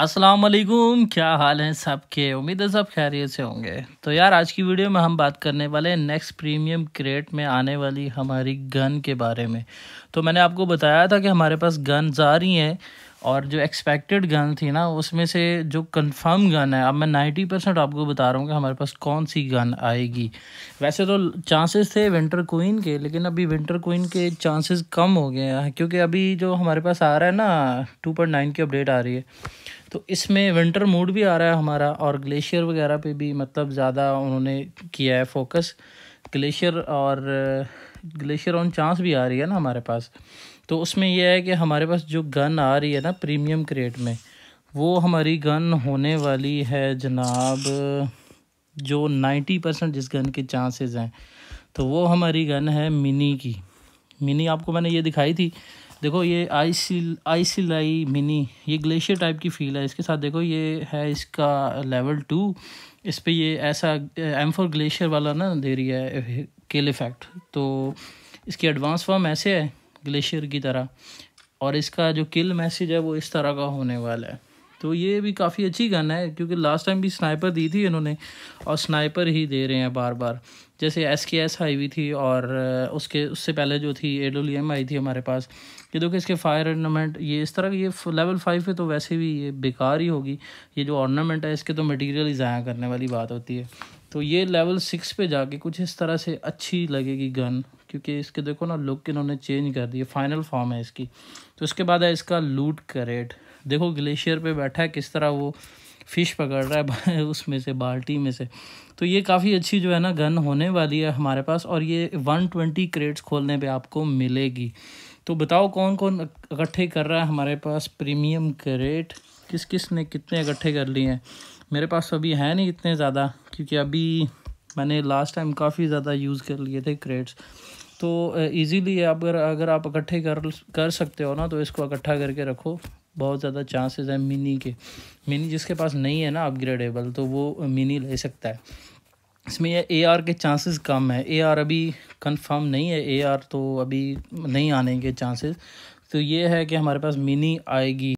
अस्सलाम वालेकुम क्या हाल है सबके उम्मीद है सब खैरियत से होंगे तो यार आज की वीडियो में हम बात करने वाले हैं नेक्स्ट प्रीमियम क्रेट में आने वाली हमारी गन के बारे में तो मैंने आपको बताया था कि हमारे पास गन्स आ रही हैं और जो एक्सपेक्टेड गन थी ना उसमें से जो कंफर्म गन है अब मैं नाइन्टी परसेंट आपको बता रहा हूँ कि हमारे पास कौन सी गन आएगी वैसे तो चांसेस थे विंटर क्वीन के लेकिन अभी विंटर क्वीन के चांसेस कम हो गए हैं क्योंकि अभी जो हमारे पास आ रहा है ना टू पॉइंट नाइन की अपडेट आ रही है तो इसमें विंटर मूड भी आ रहा है हमारा और ग्लेशियर वगैरह पे भी मतलब ज़्यादा उन्होंने किया है फोकस ग्लेशियर और ग्लेशियर ऑन चांस भी आ रही है ना हमारे पास तो उसमें यह है कि हमारे पास जो गन आ रही है ना प्रीमियम क्रेट में वो हमारी गन होने वाली है जनाब जो नाइन्टी परसेंट जिस गन के चांसेस हैं तो वो हमारी गन है मिनी की मिनी आपको मैंने ये दिखाई थी देखो ये आईसी आइसिलाई मिनी ये ग्लेशियर टाइप की फील है इसके साथ देखो ये है इसका लेवल टू इस पर ये ऐसा एम फोर ग्लेशियर वाला ना दे रही है केल इफेक्ट तो इसकी एडवांस फॉर्म ऐसे है ग्लेशियर की तरह और इसका जो किल मैसेज है वो इस तरह का होने वाला है तो ये भी काफ़ी अच्छी गन है क्योंकि लास्ट टाइम भी स्नाइपर दी थी इन्होंने और स्नाइपर ही दे रहे हैं बार बार जैसे एस के एस आई हुई थी और उसके उससे पहले जो थी ए एम आई थी हमारे पास ये देखो इसके फायर ऑर्नामेंट ये इस तरह की ये लेवल फाइव पे तो वैसे भी ये बेकार ही होगी ये जो ऑर्नामेंट है इसके तो मटीरियल ही ज़ाया करने वाली बात होती है तो ये लेवल सिक्स पे जाके कुछ इस तरह से अच्छी लगेगी गन क्योंकि इसके देखो ना लुक इन्होंने चेंज कर दिए फाइनल फॉर्म है इसकी तो उसके बाद है इसका लूट करेट देखो ग्लेशियर पे बैठा है किस तरह वो फ़िश पकड़ रहा है उसमें से बाल्टी में से तो ये काफ़ी अच्छी जो है ना गन होने वाली है हमारे पास और ये वन ट्वेंटी करेट्स खोलने पे आपको मिलेगी तो बताओ कौन कौन इकट्ठे कर रहा है हमारे पास प्रीमियम क्रेट किस किस ने कितने इकट्ठे कर लिए हैं मेरे पास अभी है नहीं इतने ज़्यादा क्योंकि अभी मैंने लास्ट टाइम काफ़ी ज़्यादा यूज़ कर लिए थे क्रेट्स तो ईजीली अगर अगर आप इकट्ठे कर कर सकते हो ना तो इसको इकट्ठा करके रखो बहुत ज़्यादा चांसेस हैं मिनी के मिनी जिसके पास नहीं है ना अपग्रेडेबल तो वो मिनी ले सकता है इसमें यह ए आर के चांसेस कम है ए आर अभी कंफर्म नहीं है ए आर तो अभी नहीं आने के चांसेस तो ये है कि हमारे पास मिनी आएगी